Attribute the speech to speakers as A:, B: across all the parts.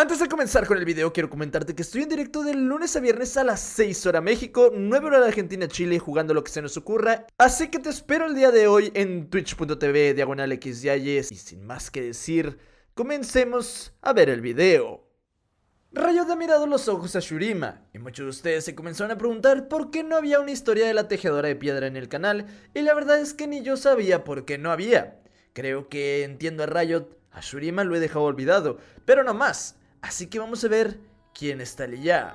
A: Antes de comenzar con el video, quiero comentarte que estoy en directo de lunes a viernes a las 6 horas México, 9 horas Argentina, Chile, jugando lo que se nos ocurra. Así que te espero el día de hoy en twitch.tv, diagonal Y sin más que decir, comencemos a ver el video. Rayot ha mirado los ojos a Shurima, y muchos de ustedes se comenzaron a preguntar por qué no había una historia de la tejedora de piedra en el canal, y la verdad es que ni yo sabía por qué no había. Creo que entiendo a Rayot, a Shurima lo he dejado olvidado, pero no más, Así que vamos a ver quién está allá.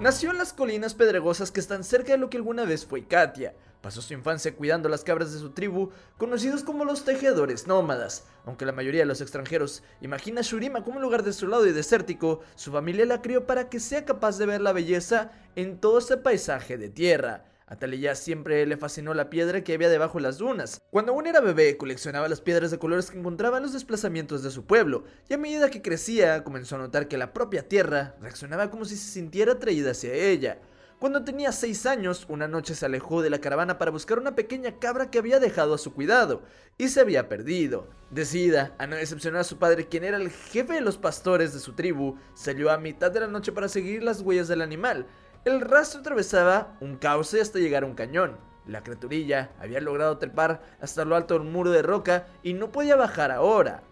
A: Nació en las colinas pedregosas que están cerca de lo que alguna vez fue Katia. Pasó su infancia cuidando las cabras de su tribu, conocidos como los tejedores nómadas. Aunque la mayoría de los extranjeros imagina a Shurima como un lugar desolado y desértico, su familia la crió para que sea capaz de ver la belleza en todo ese paisaje de tierra ya siempre le fascinó la piedra que había debajo de las dunas. Cuando aún era bebé, coleccionaba las piedras de colores que encontraba en los desplazamientos de su pueblo, y a medida que crecía, comenzó a notar que la propia tierra reaccionaba como si se sintiera atraída hacia ella. Cuando tenía 6 años, una noche se alejó de la caravana para buscar una pequeña cabra que había dejado a su cuidado, y se había perdido. Decida a no decepcionar a su padre, quien era el jefe de los pastores de su tribu, salió a mitad de la noche para seguir las huellas del animal, el rastro atravesaba un cauce hasta llegar a un cañón. La criaturilla había logrado trepar hasta lo alto de un muro de roca y no podía bajar ahora.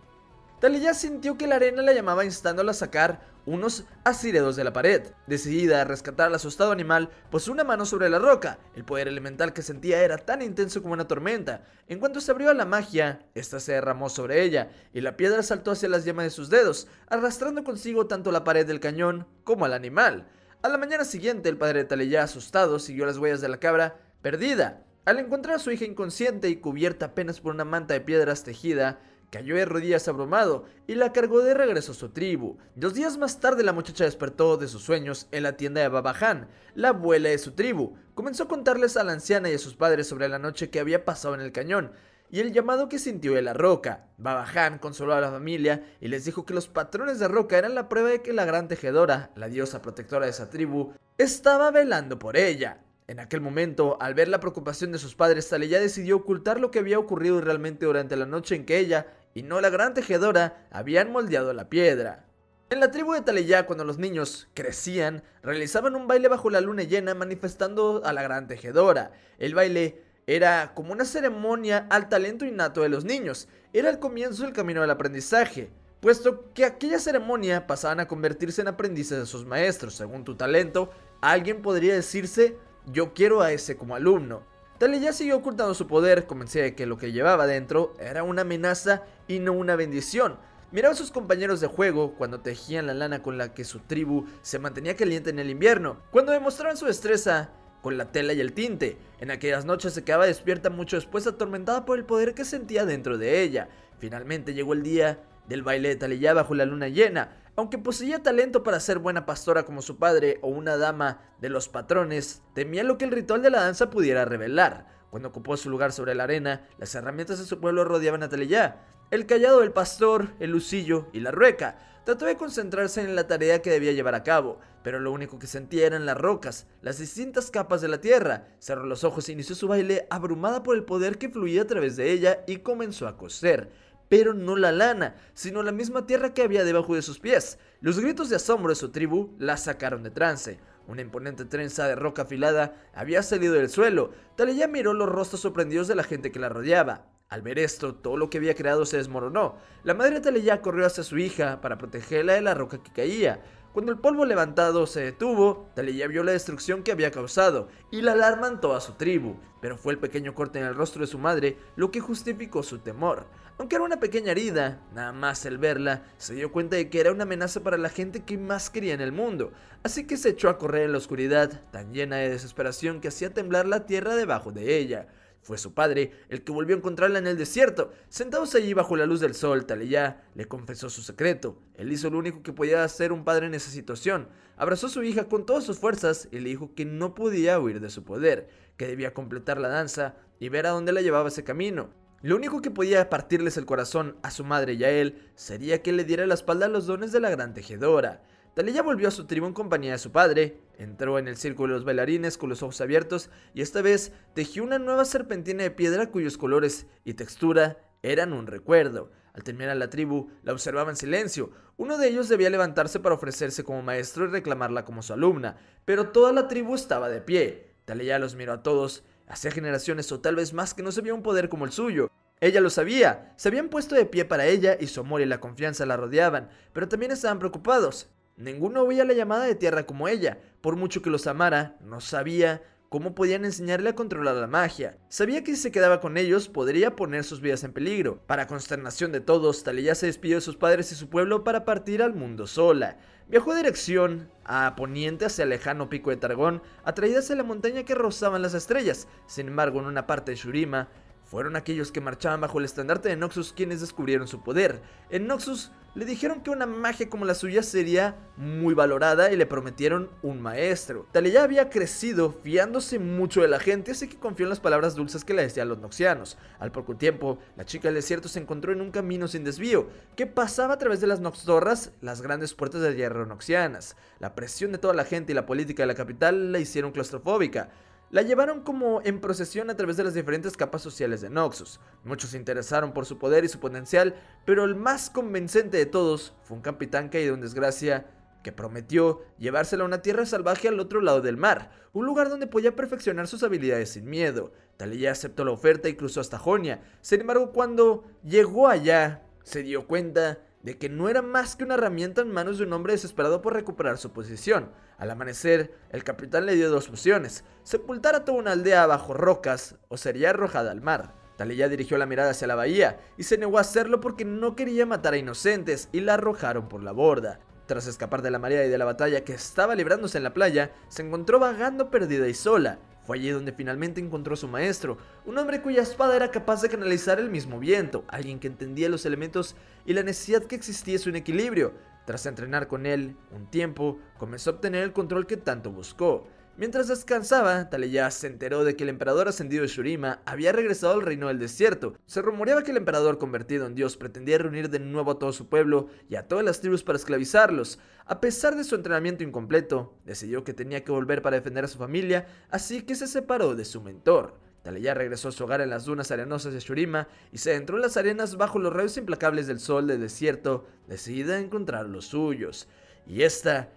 A: talilla sintió que la arena la llamaba instándola a sacar unos asiredos de la pared. Decidida a rescatar al asustado animal, puso una mano sobre la roca. El poder elemental que sentía era tan intenso como una tormenta. En cuanto se abrió a la magia, esta se derramó sobre ella y la piedra saltó hacia las yemas de sus dedos, arrastrando consigo tanto la pared del cañón como al animal. A la mañana siguiente, el padre de Taleya, asustado, siguió las huellas de la cabra, perdida. Al encontrar a su hija inconsciente y cubierta apenas por una manta de piedras tejida, cayó de rodillas abrumado y la cargó de regreso a su tribu. Dos días más tarde la muchacha despertó de sus sueños en la tienda de Babaján, la abuela de su tribu. Comenzó a contarles a la anciana y a sus padres sobre la noche que había pasado en el cañón y el llamado que sintió de la roca. Baba Han consoló a la familia y les dijo que los patrones de roca eran la prueba de que la gran tejedora, la diosa protectora de esa tribu, estaba velando por ella. En aquel momento, al ver la preocupación de sus padres, Taleya decidió ocultar lo que había ocurrido realmente durante la noche en que ella, y no la gran tejedora, habían moldeado la piedra. En la tribu de Taleya, cuando los niños crecían, realizaban un baile bajo la luna llena manifestando a la gran tejedora. El baile era como una ceremonia al talento innato de los niños. Era el comienzo del camino del aprendizaje, puesto que aquella ceremonia pasaban a convertirse en aprendices de sus maestros. Según tu talento, alguien podría decirse, yo quiero a ese como alumno. Tal ya siguió ocultando su poder, convencida de que lo que llevaba dentro era una amenaza y no una bendición. Miraba a sus compañeros de juego cuando tejían la lana con la que su tribu se mantenía caliente en el invierno. Cuando demostraban su destreza, con la tela y el tinte. En aquellas noches se quedaba despierta mucho después atormentada por el poder que sentía dentro de ella. Finalmente llegó el día del baile de bajo la luna llena. Aunque poseía talento para ser buena pastora como su padre o una dama de los patrones, temía lo que el ritual de la danza pudiera revelar. Cuando ocupó su lugar sobre la arena, las herramientas de su pueblo rodeaban a Talillá. El callado del pastor, el lucillo y la rueca. Trató de concentrarse en la tarea que debía llevar a cabo pero lo único que sentía eran las rocas, las distintas capas de la tierra. Cerró los ojos e inició su baile abrumada por el poder que fluía a través de ella y comenzó a coser. Pero no la lana, sino la misma tierra que había debajo de sus pies. Los gritos de asombro de su tribu la sacaron de trance. Una imponente trenza de roca afilada había salido del suelo. Talia miró los rostros sorprendidos de la gente que la rodeaba. Al ver esto, todo lo que había creado se desmoronó. La madre de Taleya corrió hacia su hija para protegerla de la roca que caía. Cuando el polvo levantado se detuvo, Taleya vio la destrucción que había causado y la alarma en toda su tribu, pero fue el pequeño corte en el rostro de su madre lo que justificó su temor. Aunque era una pequeña herida, nada más el verla, se dio cuenta de que era una amenaza para la gente que más quería en el mundo, así que se echó a correr en la oscuridad, tan llena de desesperación que hacía temblar la tierra debajo de ella. Fue su padre el que volvió a encontrarla en el desierto. Sentados allí bajo la luz del sol, Taleya le confesó su secreto. Él hizo lo único que podía hacer un padre en esa situación. Abrazó a su hija con todas sus fuerzas y le dijo que no podía huir de su poder, que debía completar la danza y ver a dónde la llevaba ese camino. Lo único que podía partirles el corazón a su madre y a él sería que le diera la espalda a los dones de la gran tejedora. Taleya volvió a su tribu en compañía de su padre, entró en el círculo de los bailarines con los ojos abiertos y esta vez tejió una nueva serpentina de piedra cuyos colores y textura eran un recuerdo. Al terminar la tribu, la observaba en silencio. Uno de ellos debía levantarse para ofrecerse como maestro y reclamarla como su alumna, pero toda la tribu estaba de pie. Taleya los miró a todos, hacía generaciones o tal vez más que no se vio un poder como el suyo, ella lo sabía, se habían puesto de pie para ella y su amor y la confianza la rodeaban, pero también estaban preocupados. Ninguno oía la llamada de tierra como ella, por mucho que los amara, no sabía cómo podían enseñarle a controlar la magia. Sabía que si se quedaba con ellos podría poner sus vidas en peligro. Para consternación de todos, Talia se despidió de sus padres y su pueblo para partir al mundo sola. Viajó dirección a poniente hacia el lejano pico de Targón, atraída hacia la montaña que rozaban las estrellas. Sin embargo, en una parte de Shurima, fueron aquellos que marchaban bajo el estandarte de Noxus quienes descubrieron su poder. En Noxus le dijeron que una magia como la suya sería muy valorada y le prometieron un maestro. Taliyah había crecido fiándose mucho de la gente, así que confió en las palabras dulces que le decían los noxianos. Al poco tiempo, la chica del desierto se encontró en un camino sin desvío, que pasaba a través de las Noxtorras, las grandes puertas de hierro noxianas. La presión de toda la gente y la política de la capital la hicieron claustrofóbica. La llevaron como en procesión a través de las diferentes capas sociales de Noxus. Muchos se interesaron por su poder y su potencial, pero el más convincente de todos fue un capitán caído en desgracia que prometió llevársela a una tierra salvaje al otro lado del mar, un lugar donde podía perfeccionar sus habilidades sin miedo. Talía aceptó la oferta y cruzó hasta Jonia. Sin embargo, cuando llegó allá, se dio cuenta de que no era más que una herramienta en manos de un hombre desesperado por recuperar su posición. Al amanecer, el capitán le dio dos opciones, sepultar a toda una aldea bajo rocas o sería arrojada al mar. Taleya dirigió la mirada hacia la bahía y se negó a hacerlo porque no quería matar a inocentes y la arrojaron por la borda. Tras escapar de la marea y de la batalla que estaba librándose en la playa, se encontró vagando perdida y sola. Fue allí donde finalmente encontró a su maestro, un hombre cuya espada era capaz de canalizar el mismo viento, alguien que entendía los elementos y la necesidad que existiese un equilibrio. Tras entrenar con él un tiempo, comenzó a obtener el control que tanto buscó. Mientras descansaba, Taleya se enteró de que el emperador ascendido de Shurima había regresado al reino del desierto. Se rumoreaba que el emperador convertido en dios pretendía reunir de nuevo a todo su pueblo y a todas las tribus para esclavizarlos. A pesar de su entrenamiento incompleto, decidió que tenía que volver para defender a su familia, así que se separó de su mentor. Taleya regresó a su hogar en las dunas arenosas de Shurima y se adentró en las arenas bajo los rayos implacables del sol del desierto, decidida a encontrar los suyos. Y esta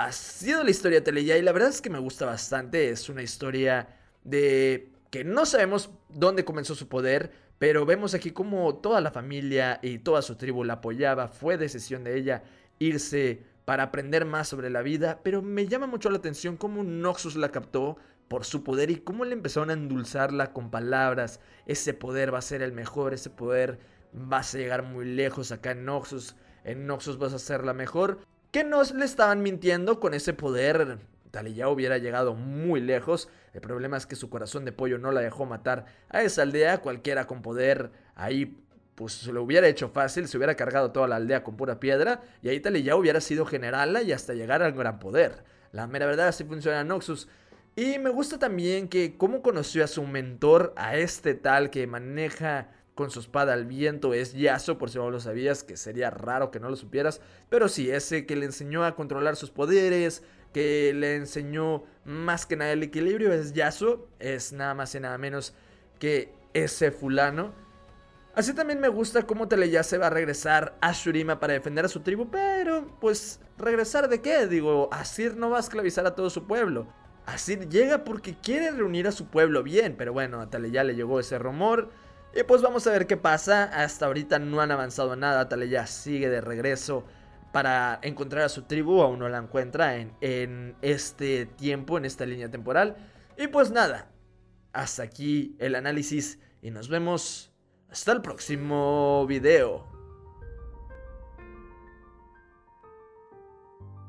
A: ha sido la historia de Teleya y la verdad es que me gusta bastante. Es una historia de que no sabemos dónde comenzó su poder, pero vemos aquí como toda la familia y toda su tribu la apoyaba. Fue decisión de ella irse para aprender más sobre la vida, pero me llama mucho la atención cómo Noxus la captó por su poder y cómo le empezaron a endulzarla con palabras. Ese poder va a ser el mejor, ese poder vas a llegar muy lejos acá en Noxus. En Noxus vas a ser la mejor que no le estaban mintiendo con ese poder. Tal hubiera llegado muy lejos. El problema es que su corazón de pollo no la dejó matar a esa aldea. Cualquiera con poder ahí, pues se lo hubiera hecho fácil. Se hubiera cargado toda la aldea con pura piedra. Y ahí Tal hubiera sido generala y hasta llegar al gran poder. La mera verdad, así funciona Noxus. Y me gusta también que cómo conoció a su mentor, a este tal que maneja con su espada al viento es Yaso, por si no lo sabías, que sería raro que no lo supieras, pero sí, ese que le enseñó a controlar sus poderes, que le enseñó más que nada el equilibrio es Yaso, es nada más y nada menos que ese fulano. Así también me gusta cómo se va a regresar a Shurima para defender a su tribu, pero pues regresar de qué? Digo, Asir no va a esclavizar a todo su pueblo. Asir llega porque quiere reunir a su pueblo bien, pero bueno, a Teleya le llegó ese rumor. Y pues vamos a ver qué pasa. Hasta ahorita no han avanzado nada. ya sigue de regreso para encontrar a su tribu. Aún no la encuentra en, en este tiempo, en esta línea temporal. Y pues nada, hasta aquí el análisis y nos vemos hasta el próximo video.